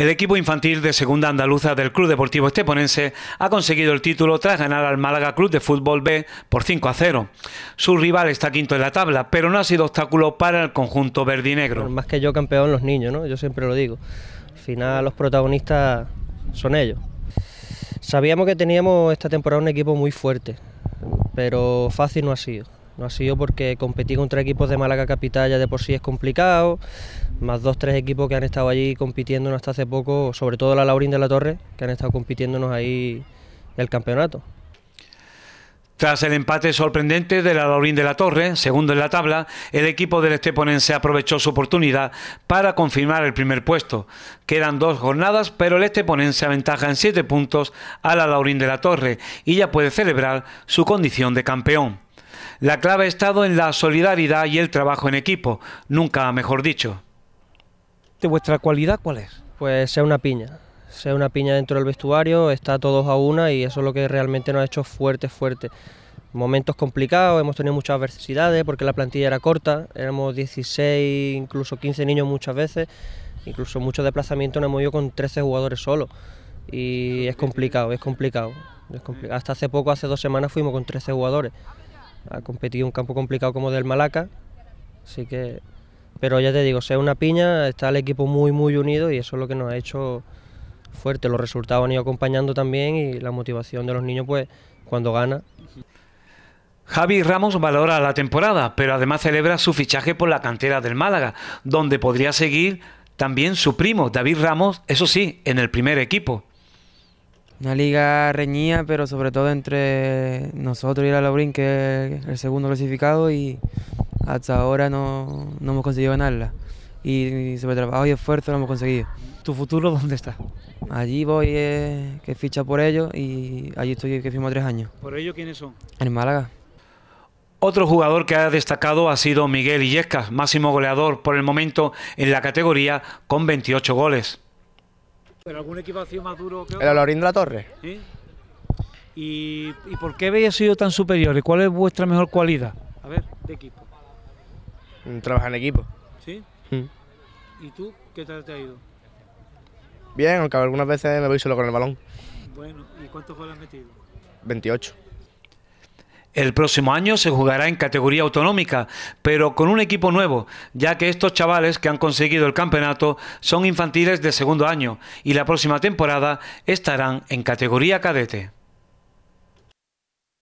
El equipo infantil de segunda andaluza del Club Deportivo Esteponense ha conseguido el título tras ganar al Málaga Club de Fútbol B por 5 a 0. Su rival está quinto en la tabla, pero no ha sido obstáculo para el conjunto verdinegro. Más que yo campeón los niños, ¿no? Yo siempre lo digo. Al final los protagonistas son ellos. Sabíamos que teníamos esta temporada un equipo muy fuerte, pero fácil no ha sido. No ha sido porque competir contra equipos de Málaga Capital ya de por sí es complicado, más dos, tres equipos que han estado allí compitiéndonos hasta hace poco, sobre todo la Laurín de la Torre, que han estado compitiéndonos ahí el campeonato. Tras el empate sorprendente de la Laurín de la Torre, segundo en la tabla, el equipo del Esteponense aprovechó su oportunidad para confirmar el primer puesto. Quedan dos jornadas, pero el Esteponense aventaja en siete puntos a la Laurín de la Torre y ya puede celebrar su condición de campeón. La clave ha estado en la solidaridad y el trabajo en equipo, nunca mejor dicho. ¿De vuestra cualidad cuál es? Pues sea una piña, sea una piña dentro del vestuario, está todos a una y eso es lo que realmente nos ha hecho fuerte, fuerte. Momentos complicados, hemos tenido muchas adversidades porque la plantilla era corta, éramos 16, incluso 15 niños muchas veces, incluso muchos desplazamientos nos hemos ido con 13 jugadores solo y es complicado, es complicado, es complicado. Hasta hace poco, hace dos semanas fuimos con 13 jugadores ha competido un campo complicado como del Malaca, así que, pero ya te digo, sea una piña, está el equipo muy muy unido y eso es lo que nos ha hecho fuerte, los resultados han ido acompañando también y la motivación de los niños pues cuando gana. Javi Ramos valora la temporada, pero además celebra su fichaje por la cantera del Málaga, donde podría seguir también su primo David Ramos, eso sí, en el primer equipo. Una liga reñida, pero sobre todo entre nosotros y la Labrín, que es el segundo clasificado, y hasta ahora no, hemos conseguido ganarla. Y, sobre trabajo y esfuerzo lo hemos conseguido. ¿Tu futuro dónde está? Allí voy, eh, que ficha por ellos, y allí estoy, que firmo tres años. ¿Por ello quiénes son? En Málaga. Otro jugador que ha destacado ha sido Miguel Illescas, máximo goleador por el momento en la categoría con 28 goles. ¿Pero algún equipo ha sido más duro que otro? El de la Torre. ¿Sí? ¿Y, por qué habéis sido tan superiores? ¿Cuál es vuestra mejor cualidad? A ver, de equipo. Trabajar en equipo. ¿Sí? Mm. ¿Y tú qué tal te ha ido? Bien, aunque algunas veces me voy solo con el balón. Bueno, ¿y cuántos goles has metido? 28. El próximo año se jugará en categoría autonómica, pero con un equipo nuevo, ya que estos chavales que han conseguido el campeonato son infantiles de segundo año y la próxima temporada estarán en categoría cadete.